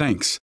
Thanks.